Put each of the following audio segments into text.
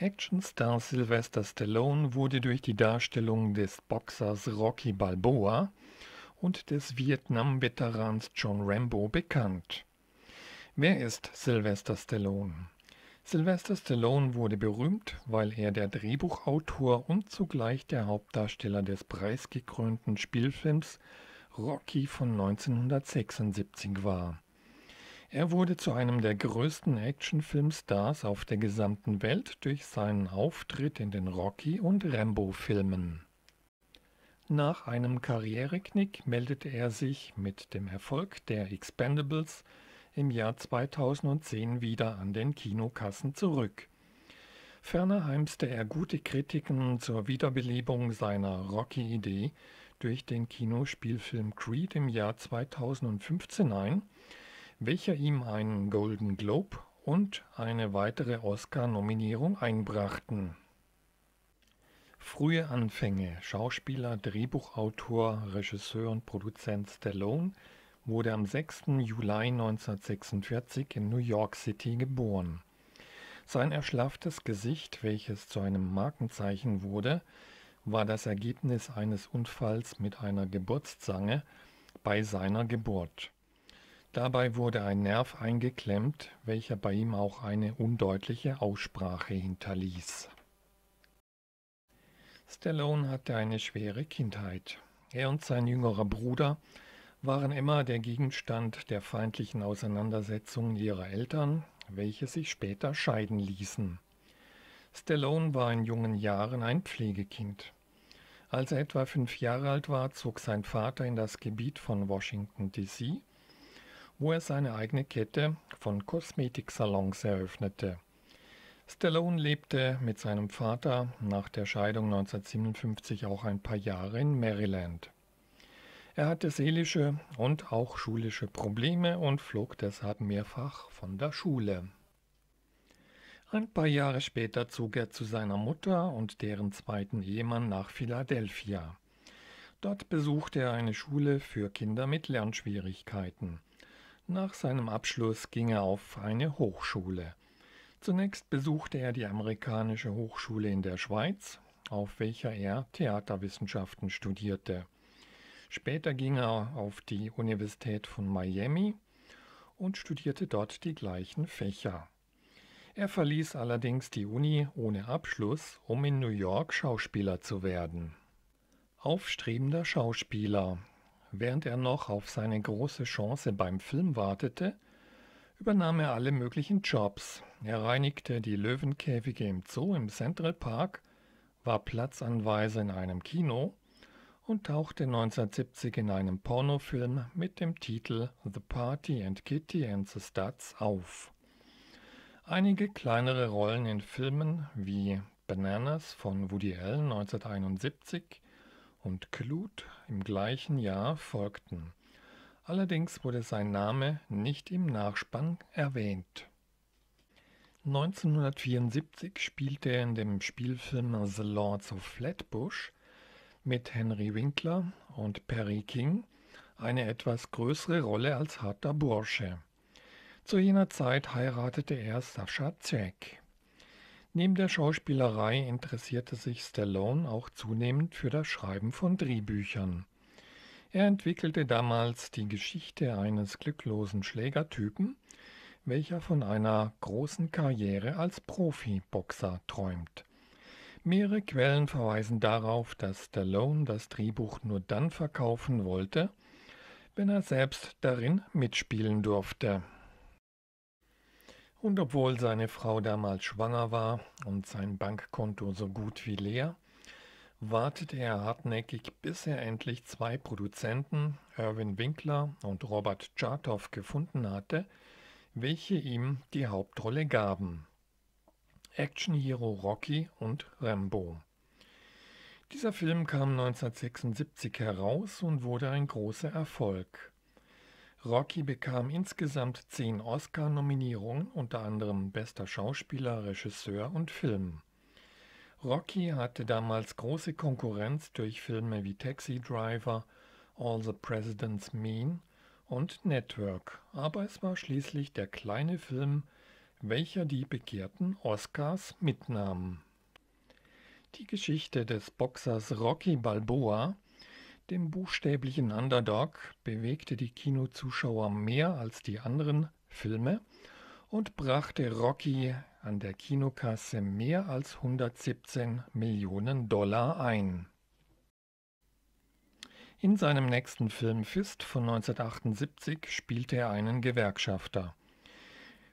Actionstar Sylvester Stallone wurde durch die Darstellung des Boxers Rocky Balboa und des Vietnam-Veterans John Rambo bekannt. Wer ist Sylvester Stallone? Sylvester Stallone wurde berühmt, weil er der Drehbuchautor und zugleich der Hauptdarsteller des preisgekrönten Spielfilms Rocky von 1976 war. Er wurde zu einem der größten Actionfilmstars auf der gesamten Welt durch seinen Auftritt in den Rocky- und Rambo-Filmen. Nach einem Karriereknick meldete er sich mit dem Erfolg der Expendables im Jahr 2010 wieder an den Kinokassen zurück. Ferner heimste er gute Kritiken zur Wiederbelebung seiner Rocky-Idee durch den Kinospielfilm Creed im Jahr 2015 ein, welcher ihm einen Golden Globe und eine weitere Oscar-Nominierung einbrachten. Frühe Anfänge Schauspieler, Drehbuchautor, Regisseur und Produzent Stallone wurde am 6. Juli 1946 in New York City geboren. Sein erschlafftes Gesicht, welches zu einem Markenzeichen wurde, war das Ergebnis eines Unfalls mit einer Geburtszange bei seiner Geburt. Dabei wurde ein Nerv eingeklemmt, welcher bei ihm auch eine undeutliche Aussprache hinterließ. Stallone hatte eine schwere Kindheit. Er und sein jüngerer Bruder waren immer der Gegenstand der feindlichen Auseinandersetzungen ihrer Eltern, welche sich später scheiden ließen. Stallone war in jungen Jahren ein Pflegekind. Als er etwa fünf Jahre alt war, zog sein Vater in das Gebiet von Washington, D.C., wo er seine eigene Kette von Kosmetiksalons eröffnete. Stallone lebte mit seinem Vater nach der Scheidung 1957 auch ein paar Jahre in Maryland. Er hatte seelische und auch schulische Probleme und flog deshalb mehrfach von der Schule. Ein paar Jahre später zog er zu seiner Mutter und deren zweiten Ehemann nach Philadelphia. Dort besuchte er eine Schule für Kinder mit Lernschwierigkeiten. Nach seinem Abschluss ging er auf eine Hochschule. Zunächst besuchte er die amerikanische Hochschule in der Schweiz, auf welcher er Theaterwissenschaften studierte. Später ging er auf die Universität von Miami und studierte dort die gleichen Fächer. Er verließ allerdings die Uni ohne Abschluss, um in New York Schauspieler zu werden. Aufstrebender Schauspieler Während er noch auf seine große Chance beim Film wartete, übernahm er alle möglichen Jobs. Er reinigte die Löwenkäfige im Zoo im Central Park, war Platzanweiser in einem Kino und tauchte 1970 in einem Pornofilm mit dem Titel The Party and Kitty and the Studs auf. Einige kleinere Rollen in Filmen wie Bananas von Woody Allen 1971, und Cluth im gleichen Jahr folgten, allerdings wurde sein Name nicht im Nachspann erwähnt. 1974 spielte er in dem Spielfilm The Lords of Flatbush mit Henry Winkler und Perry King eine etwas größere Rolle als harter Bursche. Zu jener Zeit heiratete er Sascha Zweck. Neben der Schauspielerei interessierte sich Stallone auch zunehmend für das Schreiben von Drehbüchern. Er entwickelte damals die Geschichte eines glücklosen Schlägertypen, welcher von einer großen Karriere als Profiboxer träumt. Mehrere Quellen verweisen darauf, dass Stallone das Drehbuch nur dann verkaufen wollte, wenn er selbst darin mitspielen durfte. Und obwohl seine Frau damals schwanger war und sein Bankkonto so gut wie leer, wartete er hartnäckig, bis er endlich zwei Produzenten, Erwin Winkler und Robert Chartoff, gefunden hatte, welche ihm die Hauptrolle gaben. Action-Hero Rocky und Rambo. Dieser Film kam 1976 heraus und wurde ein großer Erfolg. Rocky bekam insgesamt zehn Oscar-Nominierungen, unter anderem Bester Schauspieler, Regisseur und Film. Rocky hatte damals große Konkurrenz durch Filme wie Taxi Driver, All the President's Mean und Network, aber es war schließlich der kleine Film, welcher die begehrten Oscars mitnahm. Die Geschichte des Boxers Rocky Balboa dem buchstäblichen Underdog bewegte die Kinozuschauer mehr als die anderen Filme und brachte Rocky an der Kinokasse mehr als 117 Millionen Dollar ein. In seinem nächsten Film Fist von 1978 spielte er einen Gewerkschafter.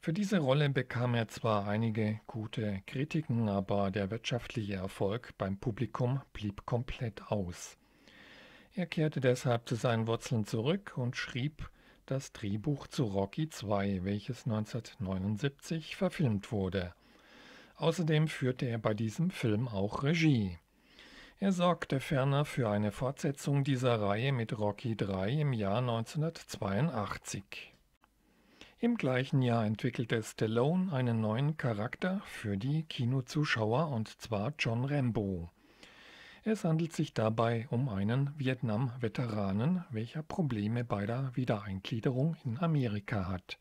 Für diese Rolle bekam er zwar einige gute Kritiken, aber der wirtschaftliche Erfolg beim Publikum blieb komplett aus. Er kehrte deshalb zu seinen Wurzeln zurück und schrieb das Drehbuch zu Rocky II, welches 1979 verfilmt wurde. Außerdem führte er bei diesem Film auch Regie. Er sorgte ferner für eine Fortsetzung dieser Reihe mit Rocky III im Jahr 1982. Im gleichen Jahr entwickelte Stallone einen neuen Charakter für die Kinozuschauer und zwar John Rambo. Es handelt sich dabei um einen Vietnam-Veteranen, welcher Probleme bei der Wiedereingliederung in Amerika hat.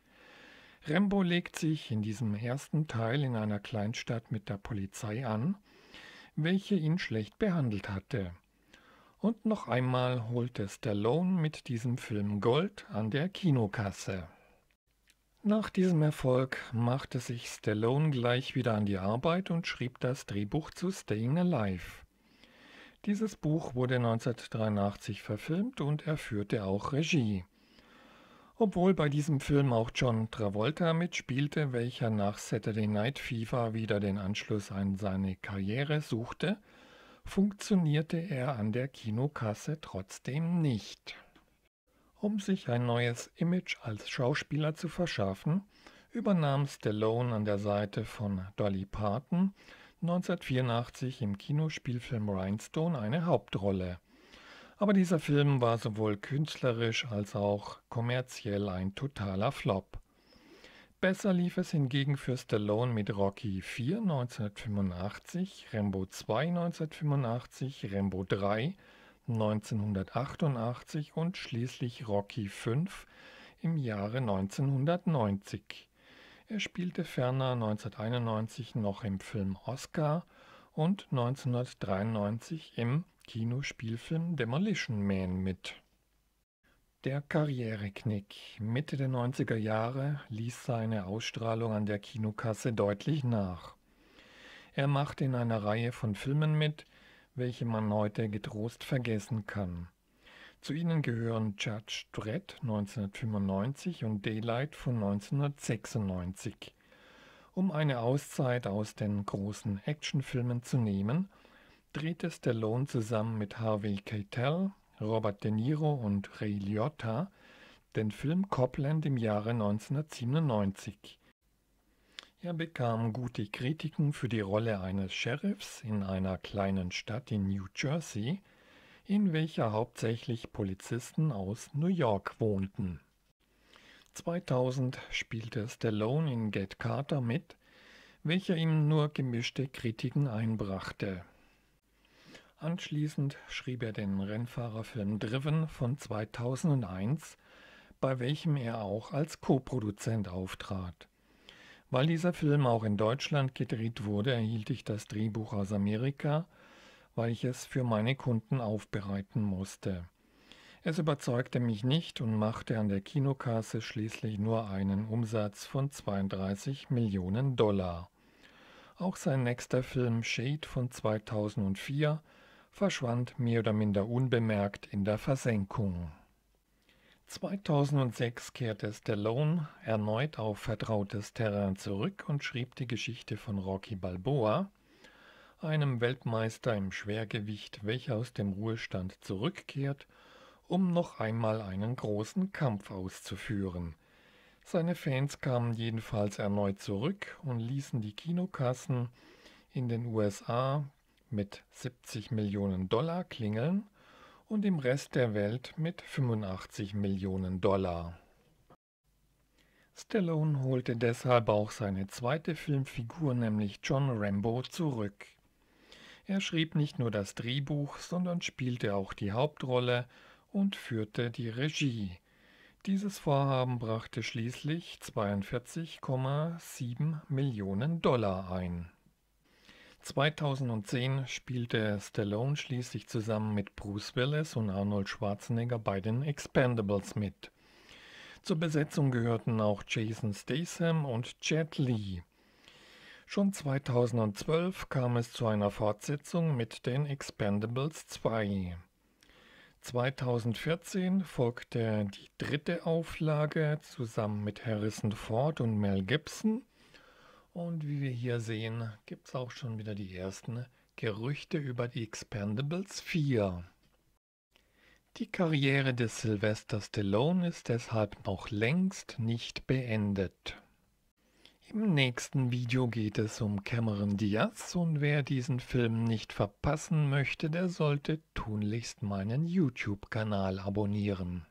Rembo legt sich in diesem ersten Teil in einer Kleinstadt mit der Polizei an, welche ihn schlecht behandelt hatte. Und noch einmal holte Stallone mit diesem Film Gold an der Kinokasse. Nach diesem Erfolg machte sich Stallone gleich wieder an die Arbeit und schrieb das Drehbuch zu Staying Alive. Dieses Buch wurde 1983 verfilmt und er führte auch Regie. Obwohl bei diesem Film auch John Travolta mitspielte, welcher nach Saturday Night Fever wieder den Anschluss an seine Karriere suchte, funktionierte er an der Kinokasse trotzdem nicht. Um sich ein neues Image als Schauspieler zu verschaffen, übernahm Stallone an der Seite von Dolly Parton 1984 im Kinospielfilm Rhinestone eine Hauptrolle. Aber dieser Film war sowohl künstlerisch als auch kommerziell ein totaler Flop. Besser lief es hingegen für Stallone mit Rocky IV 1985, Rambo 2 1985, Rambo 3 1988 und schließlich Rocky V im Jahre 1990. Er spielte ferner 1991 noch im Film "Oscar" und 1993 im Kinospielfilm Demolition Man mit. Der Karriereknick Mitte der 90er Jahre ließ seine Ausstrahlung an der Kinokasse deutlich nach. Er machte in einer Reihe von Filmen mit, welche man heute getrost vergessen kann zu ihnen gehören Judge Dredd 1995 und Daylight von 1996. Um eine Auszeit aus den großen Actionfilmen zu nehmen, drehte Stallone zusammen mit Harvey Keitel, Robert De Niro und Ray Liotta den Film Copland im Jahre 1997. Er bekam gute Kritiken für die Rolle eines Sheriffs in einer kleinen Stadt in New Jersey in welcher hauptsächlich Polizisten aus New York wohnten. 2000 spielte Stallone in Get Carter mit, welcher ihm nur gemischte Kritiken einbrachte. Anschließend schrieb er den Rennfahrerfilm Driven von 2001, bei welchem er auch als Co-Produzent auftrat. Weil dieser Film auch in Deutschland gedreht wurde, erhielt ich das Drehbuch aus Amerika – weil ich es für meine Kunden aufbereiten musste. Es überzeugte mich nicht und machte an der Kinokasse schließlich nur einen Umsatz von 32 Millionen Dollar. Auch sein nächster Film Shade von 2004 verschwand mehr oder minder unbemerkt in der Versenkung. 2006 kehrte Stallone erneut auf vertrautes Terrain zurück und schrieb die Geschichte von Rocky Balboa, einem Weltmeister im Schwergewicht, welcher aus dem Ruhestand zurückkehrt, um noch einmal einen großen Kampf auszuführen. Seine Fans kamen jedenfalls erneut zurück und ließen die Kinokassen in den USA mit 70 Millionen Dollar klingeln und im Rest der Welt mit 85 Millionen Dollar. Stallone holte deshalb auch seine zweite Filmfigur, nämlich John Rambo, zurück. Er schrieb nicht nur das Drehbuch, sondern spielte auch die Hauptrolle und führte die Regie. Dieses Vorhaben brachte schließlich 42,7 Millionen Dollar ein. 2010 spielte Stallone schließlich zusammen mit Bruce Willis und Arnold Schwarzenegger bei den Expendables mit. Zur Besetzung gehörten auch Jason Statham und Jet Lee. Schon 2012 kam es zu einer Fortsetzung mit den Expendables 2. 2014 folgte die dritte Auflage zusammen mit Harrison Ford und Mel Gibson. Und wie wir hier sehen, gibt es auch schon wieder die ersten Gerüchte über die Expendables 4. Die Karriere des Sylvester Stallone ist deshalb noch längst nicht beendet. Im nächsten Video geht es um Cameron Diaz und wer diesen Film nicht verpassen möchte, der sollte tunlichst meinen YouTube-Kanal abonnieren.